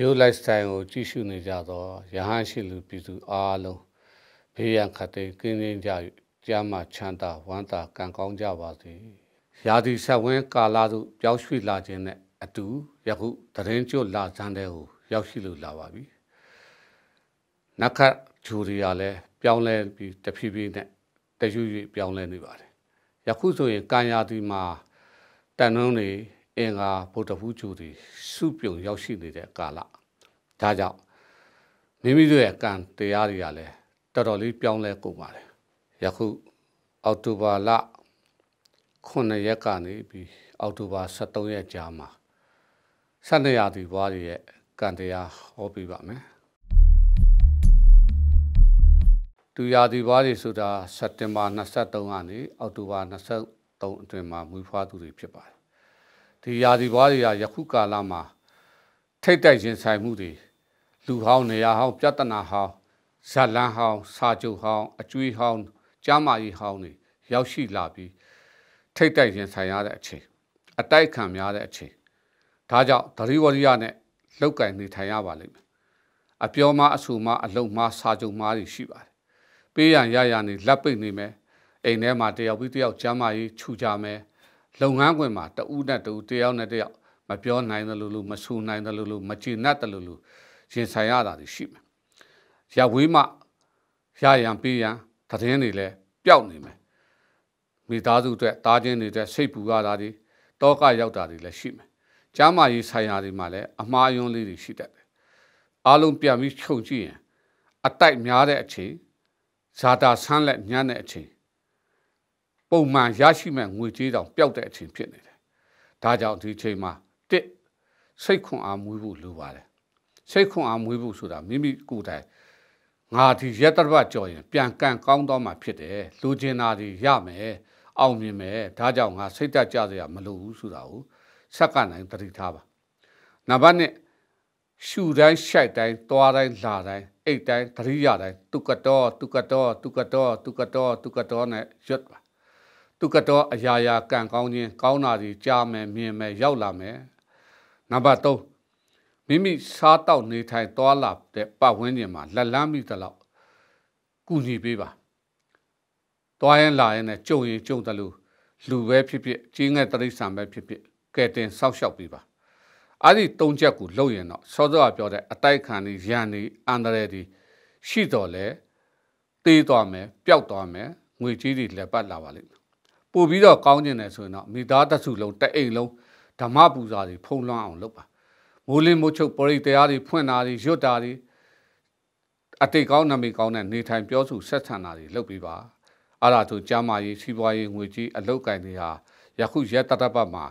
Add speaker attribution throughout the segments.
Speaker 1: Pure Lifestyle ကိုကြည့်ရှုနေကြသောယဟန်ရှိလူပြည်သူအားလုံးဘေးရန်ခတ်သိမ်းကင်းကင်းကြ၍ကြားမှချမ်းသာဝမ်းသာကံကောင်းကြပါစေ။ရာသီဆက်ဝင်းကာလသို့ပြောင်းရွှေ့လာခြင်းနဲ့အတူယခုတရင်ကျွတ်လာစမ်းတဲ့ကိုရောက်ရှိလို့လာပါပြီ။နခတ်ဂျူရီယာလည်းပြောင်းလဲပြီးတဖြည်းဖြည်းနဲ့တရွေ့ရွေ့ပြောင်းလဲနေပါတယ်။ယခုဆိုရင်ကံရာသီမှာတန်နှုံးတွေအင်္ဂါဗုဒ္ဓဟူးကျူသည်စုပြုံရောက်ရှိနေတဲ့ကာလဒါကြောင့်မိမိတို့ရဲ့ကံတရားတွေကလည်းတော်တော်လေးပြောင်းလဲကုန်ပါတယ်ယခုအောက်တိုဘာလ9ရက်ကနေပြီးအောက်တိုဘာ23ရက်ကြာမှာ12ရာသီဘွားတွေရဲ့ကံတရားဟောပြပါမယ်သူရာသီဘွားတွေဆိုတာစက်တင်ဘာ23ကနေအောက်တိုဘာ23အတွင်းမှာမွေးဖွားသူတွေဖြစ်ပါတယ်ဒီရာသီဘွားတွေကယခုကာလမှာထိတ်တိုက်ရင်ဆိုင်မှုတွေလူဟောင်းနေရာဟောင်းပြဿနာဟောင်းဇာလန်းဟောင်းစာချုပ်ဟောင်းအကျွေးဟောင်းကြားမာရေးဟောင်းတွေရောက်ရှိလာပြီးထိတ်တိုက်ရင်ဆိုင်ရတဲ့အချိန်အတိုက်ခံများတဲ့အချိန်ဒါကြောင့်ဒရိဝရိယနဲ့လောက်ကင်နေထိုင်ရပါလိမ့်မယ်အပြောမအဆူမအလုံမစာချုပ်မတွေရှိပါတယ်ပေးရန်ရရနေလက်ပိတ်နေမယ်အိမ်ထဲမှာတယောက်ပြီးတယောက်ကျမ်းမာရေးခြူကြမယ်လုပ်ငန်းခွင်မှာတဦးနဲ့တဦးတယောက်နဲ့တယောက်မပြောနိုင်သလိုလိုမဆူနိုင်သလိုလိုမချေနှက်သလိုလိုရင်ဆိုင်ရတာတွေရှိမယ်။ရဝေးမှရရန်ပေးရန်သတင်းတွေလည်းပျောက်နေမယ်။မိသားစုအတွက်တားချင်းတွေအတွက်စိတ်ပူရတာတွေတောကရောက်တာတွေလည်းရှိမယ်။ကျမ်းမာရေးဆိုင်ရာတွေမှာလည်းအမှားယွင်းလေးတွေရှိတတ်တယ်။အားလုံးပြန်ပြီးခြုံကြည့်ရင်အတိုက်များတဲ့အချိန်ဇာတာဆန်းလက်ညံ့တဲ့အချိန်ပုံမှန်ရရှိမဲ့ငွေကြေးတောင်ပျောက်တဲ့အချိန်ဖြစ်နေတယ်။ဒါကြောင့်ဒီအချိန်မှာတစ်စိတ်ခွန်အားမွေးဖို့လိုပါတယ်။စိတ်ခွန်အားမွေးဖို့ဆိုတာမိမိကိုယ်တိုင်ငါဒီရက်တပတ်ကြော်ရင်ပြန်ကန်ကောင်းတော့မှဖြစ်တယ်။လူကျင်တာတွေရမယ်။အောင်မြင်မယ်။ဒါကြောင့်ငါစိတ်တက်ကြစရာမလိုဘူးဆိုတာကိုစက္ကန့်တိုင်းသတိထားပါ။နံပါတ်1ရှူတိုင်းရှိုက်တိုင်းသွားတိုင်းလာတိုင်းအိတ်တိုင်းသတိရတိုင်းတုကတော်တုကတော်တုကတော်တုကတော်တုကတော်နဲ့ရွတ်ပါသူကတော့အရာရာကံကောင်းခြင်းကောင်းတာတွေကြားမယ်မြင်မယ်ရောက်လာမယ်နံပါတ်3မိမိစားတောက်နေထိုင်သွားလာတဲ့ပတ်ဝန်းကျင်မှာလက်လန်းမိသလောက်ကူညီပေးပါသွားရင်လာရင်လည်းကြုံရင်ကြုံတယ်လို့လူပဲဖြစ်ဖြစ်ကြီးငယ်တရိษံပဲဖြစ်ဖြစ်ကဲတင်စောက်ရှောက်ပေးပါအဲ့ဒီ၃ချက်ကိုလုပ်ရင်တော့စောစောကပြောတဲ့အတိုက်ခံတွေရန်တွေအန္တရာယ်တွေရှိတော်လဲတေးသွားမယ်ပျောက်သွားမယ်ငွေကြီးတွေလည်းပတ်လာပါလိမ့်မယ်ပို့ပြီးတော့ကောင်းကျင်တယ်ဆိုရင်တော့မိသားတစုလုံးတအိမ်လုံးဓမ္မပူဇာတွေဖုံးလွှမ်းအောင်လုပ်ပါမိုးလင်းမိုးချုပ်ပရိတရားတွေဖွင့်တာတွေရွတ်တာတွေအတိတ်ကောင်းနာမည်ကောင်းတဲ့နေထိုင်ပြောစုဆက်ဆံတာတွေလုပ်ပြီးပါအဲ့ဒါဆိုကြားမာရေးစီးပွားရေးငွေကြီးအလောက်ကန်တွေဟာယခုရက်တတပတ်မှာ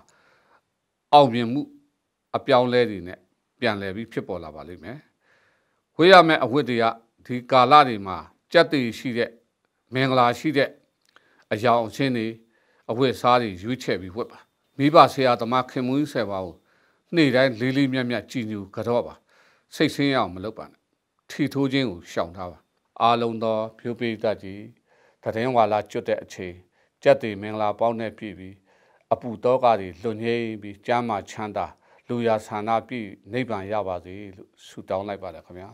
Speaker 1: အောင်မြင်မှု အပြောင်းလဲတွေနဲ့ပြန်လည်ပြီးဖြစ်ပေါ်လာပါလိမ့်မယ်ဝေးရမယ့်အဝတ်တွေကဒီကာလတွေမှာကြက်တည်ရှိတဲ့မင်္ဂလာရှိတဲ့အယောင်အချင်းတွေအဝတ်အစားတွေရွေးချယ်ပြီးဝတ်ပါမိဘဆရာသမားခင်မွေးဆယ်ပါကိုနေ့တိုင်းလေးလေးမြတ်မြတ်ကြည်ညိုကြတော့ပါ စိတ်ဆင်းရအောင်မလုပ်ပါနဲ့ထီထိုးခြင်းကိုရှောင်ထားပါအားလုံးသော ဖြိုးပိတတ်ကြီးသတင်းဝါလာကျွတ်တဲ့အချိန်ကြက်တွေမင်္ဂလာပေါင်းနဲ့ပြည်ပြီး အပူတော့ကတွေလွန်ငိမ့်ပြီးကျမ်းမာချမ်းသာလူရဆန္ဒပြည့်နိဗ္ဗာန်ရပါစေလို့ဆုတောင်းလိုက်ပါတယ်ခင်ဗျာ